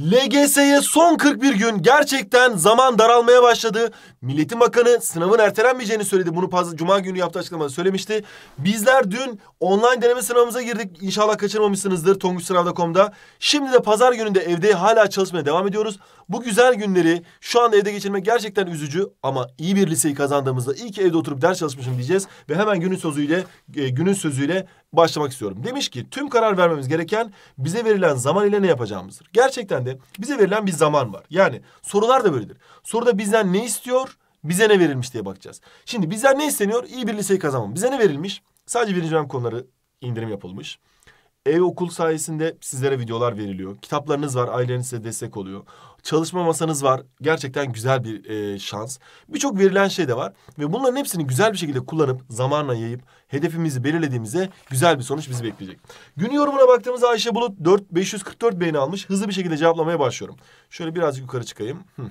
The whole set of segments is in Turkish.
LGS'ye son 41 gün gerçekten zaman daralmaya başladı. Milletin Bakanı sınavın ertelenmeyeceğini söyledi. Bunu Pazı cuma günü yaptığı açıklamada söylemişti. Bizler dün online deneme sınavımıza girdik. İnşallah kaçırmamışsınızdır tonguçsınavda.com'da. Şimdi de pazar gününde evde hala çalışmaya devam ediyoruz. Bu güzel günleri şu anda evde geçirmek gerçekten üzücü ama iyi bir liseyi kazandığımızda iyi ki evde oturup ders çalışmışım diyeceğiz ve hemen günün sözüyle e, günün sözüyle başlamak istiyorum. Demiş ki tüm karar vermemiz gereken bize verilen zaman ile ne yapacağımızdır. Gerçekten de bize verilen bir zaman var. Yani sorular da böyledir. Soruda bizden ne istiyor, bize ne verilmiş diye bakacağız. Şimdi bizden ne isteniyor? İyi bir liseyi kazanmam. Bize ne verilmiş? Sadece birinci dönem konuları indirim yapılmış. Ev okul sayesinde sizlere videolar veriliyor. Kitaplarınız var, aileniz size destek oluyor. Çalışma masanız var. Gerçekten güzel bir e, şans. Birçok verilen şey de var. Ve bunların hepsini güzel bir şekilde kullanıp, zamanla yayıp, hedefimizi belirlediğimizde güzel bir sonuç bizi bekleyecek. Gün yorumuna baktığımızda Ayşe Bulut 4, 544 beğeni almış. Hızlı bir şekilde cevaplamaya başlıyorum. Şöyle birazcık yukarı çıkayım. Hı.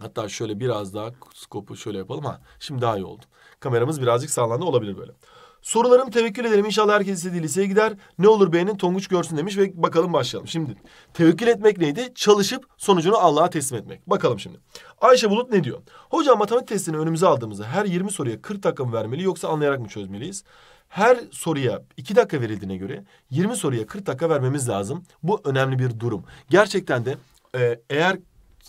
Hatta şöyle biraz daha skopu şöyle yapalım. ha. Şimdi daha iyi oldu. Kameramız birazcık sallandı olabilir böyle. Sorularım tevekkül ederim. İnşallah herkes istediği liseye gider. Ne olur beğenin Tonguç görsün demiş ve bakalım başlayalım. Şimdi tevekkül etmek neydi? Çalışıp sonucunu Allah'a teslim etmek. Bakalım şimdi. Ayşe Bulut ne diyor? Hocam matematik testini önümüze aldığımızda her 20 soruya 40 dakika mı vermeli yoksa anlayarak mı çözmeliyiz? Her soruya 2 dakika verildiğine göre 20 soruya 40 dakika vermemiz lazım. Bu önemli bir durum. Gerçekten de e, eğer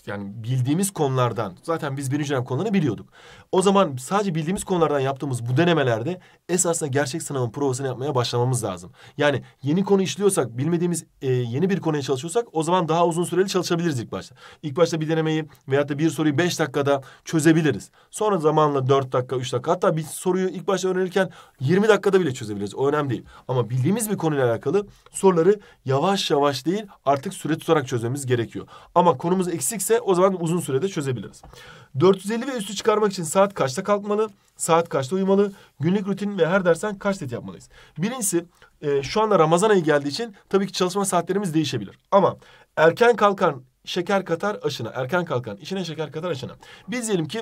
yani bildiğimiz konulardan zaten biz birinci dönem konularını biliyorduk. O zaman sadece bildiğimiz konulardan yaptığımız bu denemelerde esasında gerçek sınavın provasını yapmaya başlamamız lazım. Yani yeni konu işliyorsak bilmediğimiz e, yeni bir konuya çalışıyorsak o zaman daha uzun süreli çalışabiliriz ilk başta. İlk başta bir denemeyi veyahut da bir soruyu beş dakikada çözebiliriz. Sonra zamanla dört dakika, üç dakika hatta bir soruyu ilk başta öğrenirken yirmi dakikada bile çözebiliriz. O önemli değil. Ama bildiğimiz bir konuyla alakalı soruları yavaş yavaş değil artık süre tutarak çözmemiz gerekiyor. Ama konumuz eksik ise o zaman uzun sürede çözebiliriz. 450 ve üstü çıkarmak için saat kaçta kalkmalı? Saat kaçta uyumalı? Günlük rutin ve her dersen kaç set yapmalıyız? Birincisi e, şu anda Ramazan ayı geldiği için tabii ki çalışma saatlerimiz değişebilir. Ama erken kalkan şeker katar aşına. Erken kalkan işine şeker katar aşına. Biz diyelim ki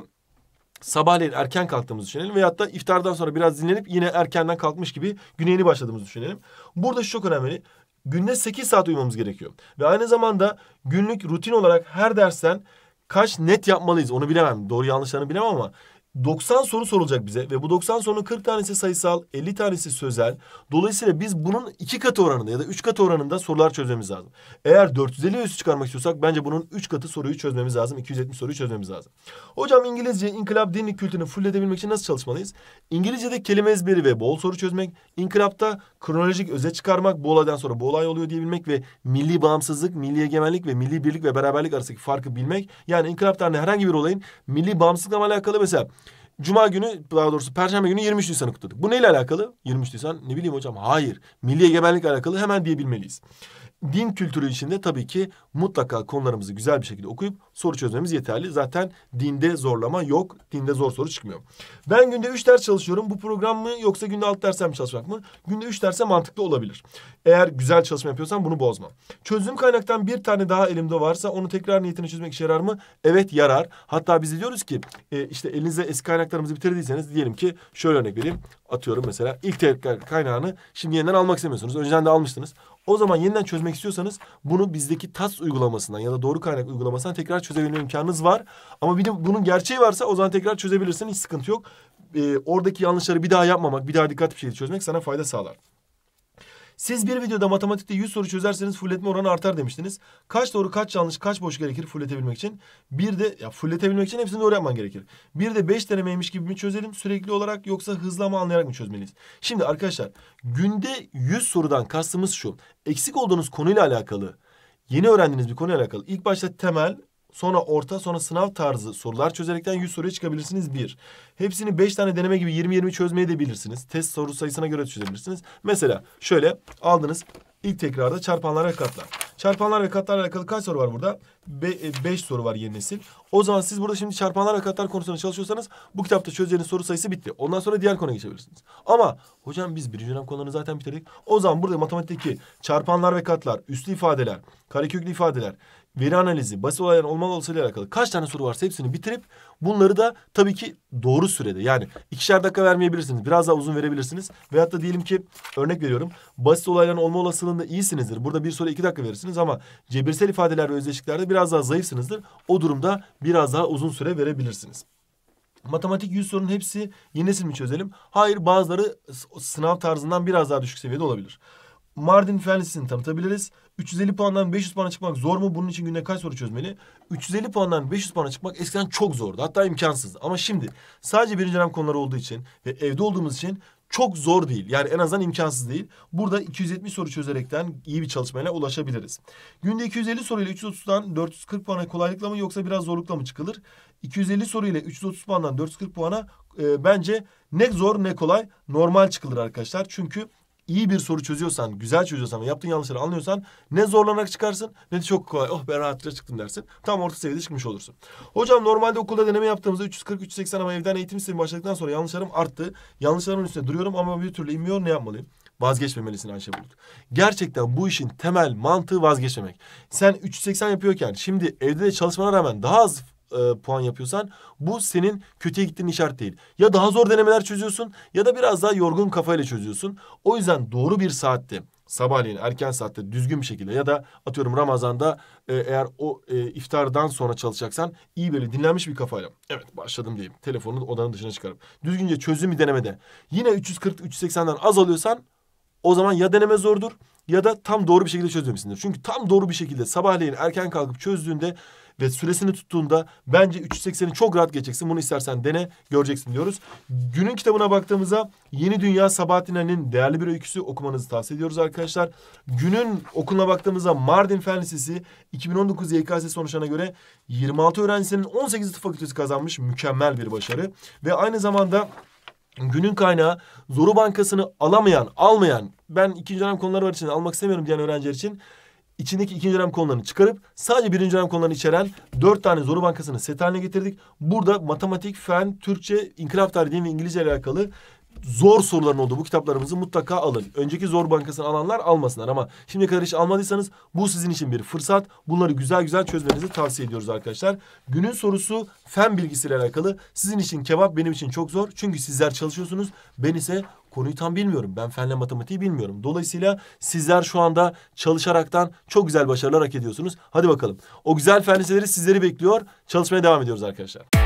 sabahleyin erken kalktığımızı düşünelim veyahut da iftardan sonra biraz dinlenip yine erkenden kalkmış gibi güne yeni başladığımızı düşünelim. Burada şu çok önemli günde 8 saat uyumamız gerekiyor. Ve aynı zamanda günlük rutin olarak her dersten kaç net yapmalıyız onu bilemem. Doğru yanlışlarını bilemem ama 90 soru sorulacak bize ve bu 90 sorunun 40 tanesi sayısal, 50 tanesi sözel. Dolayısıyla biz bunun iki katı oranında ya da üç katı oranında sorular çözmemiz lazım. Eğer 450 üstü çıkarmak istiyorsak bence bunun üç katı soruyu çözmemiz lazım. 270 soruyu çözmemiz lazım. Hocam İngilizce, inkılap, dinlik kültürünü full edebilmek için nasıl çalışmalıyız? İngilizce'de kelime ezberi ve bol soru çözmek, inkılapta kronolojik öze çıkarmak, bu olaydan sonra bu olay oluyor diyebilmek ve milli bağımsızlık, milli egemenlik ve milli birlik ve beraberlik arasındaki farkı bilmek. Yani inkılaptan hani herhangi bir olayın milli bağımsızlıkla alakalı mesela Cuma günü daha doğrusu Perşembe günü 23 Nisan'ı kutladık. Bu neyle alakalı? 23 Nisan ne bileyim hocam hayır. Milli egemenlik alakalı hemen diyebilmeliyiz. Din kültürü içinde tabii ki mutlaka konularımızı güzel bir şekilde okuyup soru çözmemiz yeterli. Zaten dinde zorlama yok. Dinde zor soru çıkmıyor. Ben günde üç ders çalışıyorum. Bu program mı yoksa günde altı dersem çalışmak mı? Günde üç derse mantıklı olabilir. Eğer güzel çalışma yapıyorsan bunu bozma. Çözüm kaynaktan bir tane daha elimde varsa onu tekrar niyetine çözmek işe yarar mı? Evet yarar. Hatta biz diyoruz ki e, işte elinizde eski kaynaklarımızı bitirdiyseniz diyelim ki şöyle örnek vereyim. Atıyorum mesela ilk tekrar kaynağını şimdi yeniden almak istemiyorsunuz. Önceden de almıştınız. O zaman yeniden çözmek istiyorsanız bunu bizdeki TAS uygulamasından ya da doğru kaynak uygulamasından tekrar çözebilme imkanınız var. Ama bir de bunun gerçeği varsa o zaman tekrar çözebilirsin. Hiç sıkıntı yok. Ee, oradaki yanlışları bir daha yapmamak, bir daha dikkatli bir şekilde çözmek sana fayda sağlar. Siz bir videoda matematikte 100 soru çözerseniz fulletme oranı artar demiştiniz. Kaç doğru, kaç yanlış, kaç boş gerekir fulletebilmek için? Bir de ya fulletebilmek için hepsini doğru yapman gerekir. Bir de 5 denemeymiş gibi mi çözelim sürekli olarak yoksa hızlı ama anlayarak mı çözmeliyiz? Şimdi arkadaşlar günde 100 sorudan kastımız şu. Eksik olduğunuz konuyla alakalı, yeni öğrendiğiniz bir konuyla alakalı ilk başta temel sonra orta, sonra sınav tarzı sorular çözerekten 100 soruya çıkabilirsiniz 1. Hepsini 5 tane deneme gibi 20-20 çözmeye de bilirsiniz. Test soru sayısına göre çözebilirsiniz. Mesela şöyle aldınız ilk tekrarda çarpanlar ve katlar. Çarpanlar ve katlarla alakalı kaç soru var burada? 5 Be e, soru var yeni nesil. O zaman siz burada şimdi çarpanlar ve katlar konusunda çalışıyorsanız bu kitapta çözeceğiniz soru sayısı bitti. Ondan sonra diğer konuya geçebilirsiniz. Ama hocam biz birinci dönem konularını zaten bitirdik. O zaman burada matematikteki çarpanlar ve katlar, üslü ifadeler, kareköklü ifadeler, veri analizi, basit olayların olmalı olmasıyla alakalı kaç tane soru varsa hepsini bitirip bunları da tabii ki doğru sürede yani ikişer dakika vermeyebilirsiniz. Biraz daha uzun verebilirsiniz. Veyahut da diyelim ki örnek veriyorum basit olayların olma olasılığında iyisinizdir. Burada bir soru iki dakika verirsiniz ama cebirsel ifadeler ve özdeşliklerde biraz daha zayıfsınızdır. O durumda biraz daha uzun süre verebilirsiniz. Matematik 100 sorunun hepsi yeni nesil mi çözelim? Hayır bazıları sınav tarzından biraz daha düşük seviyede olabilir. Mardin Fen Lisesi'ni tanıtabiliriz. 350 puandan 500 puana çıkmak zor mu? Bunun için günde kaç soru çözmeli? 350 puandan 500 puana çıkmak eskiden çok zordu. Hatta imkansızdı. Ama şimdi sadece birinci dönem konuları olduğu için ve evde olduğumuz için çok zor değil. Yani en azından imkansız değil. Burada 270 soru çözerekten iyi bir çalışmayla ulaşabiliriz. Günde 250 soruyla 330'dan 440 puana kolaylıkla mı yoksa biraz zorlukla mı çıkılır? 250 soruyla 330 puandan 440 puana e, bence ne zor ne kolay normal çıkılır arkadaşlar. Çünkü iyi bir soru çözüyorsan, güzel çözüyorsan ve yaptığın yanlışları anlıyorsan ne zorlanarak çıkarsın ne de çok kolay. Oh ben rahatça çıktım dersin. Tam orta seviyede çıkmış olursun. Hocam normalde okulda deneme yaptığımızda 340-380 ama evden eğitim sistemi başladıktan sonra yanlışlarım arttı. Yanlışlarımın üstüne duruyorum ama bir türlü inmiyor ne yapmalıyım? Vazgeçmemelisin Ayşe Bulut. Gerçekten bu işin temel mantığı vazgeçmemek. Sen 380 yapıyorken şimdi evde de çalışmana rağmen daha az e, puan yapıyorsan bu senin kötüye gittiğin işaret değil. Ya daha zor denemeler çözüyorsun ya da biraz daha yorgun kafayla çözüyorsun. O yüzden doğru bir saatte sabahleyin erken saatte düzgün bir şekilde ya da atıyorum Ramazan'da e, eğer o e, iftardan sonra çalışacaksan iyi böyle dinlenmiş bir kafayla. Evet başladım diyeyim. Telefonu odanın dışına çıkarıp düzgünce çözdüğün bir denemede yine 340-380'den az alıyorsan o zaman ya deneme zordur ya da tam doğru bir şekilde çözmemişsindir. Çünkü tam doğru bir şekilde sabahleyin erken kalkıp çözdüğünde ve süresini tuttuğunda bence 380'i çok rahat geçeceksin. Bunu istersen dene göreceksin diyoruz. Günün kitabına baktığımızda Yeni Dünya Sabahattin Ali'nin değerli bir öyküsü okumanızı tavsiye ediyoruz arkadaşlar. Günün okuluna baktığımızda Mardin Fen Lisesi 2019 YKS sonuçlarına göre 26 öğrencisinin 18 tıp fakültesi kazanmış mükemmel bir başarı. Ve aynı zamanda günün kaynağı Zoru Bankası'nı alamayan, almayan ben ikinci dönem konuları var için almak istemiyorum diyen öğrenciler için içindeki ikinci ram konularını çıkarıp sadece birinci ram konularını içeren dört tane zoru bankasını set haline getirdik. Burada matematik, fen, Türkçe, inkılap tarihi ve İngilizce ile alakalı zor soruların olduğu bu kitaplarımızı mutlaka alın. Önceki zor bankasını alanlar almasınlar ama şimdiye kadar hiç almadıysanız bu sizin için bir fırsat. Bunları güzel güzel çözmenizi tavsiye ediyoruz arkadaşlar. Günün sorusu fen bilgisiyle alakalı. Sizin için kebap benim için çok zor. Çünkü sizler çalışıyorsunuz. Ben ise Konuyu tam bilmiyorum. Ben fenle matematiği bilmiyorum. Dolayısıyla sizler şu anda çalışaraktan çok güzel başarılar hak ediyorsunuz. Hadi bakalım. O güzel fen sizleri bekliyor. Çalışmaya devam ediyoruz arkadaşlar.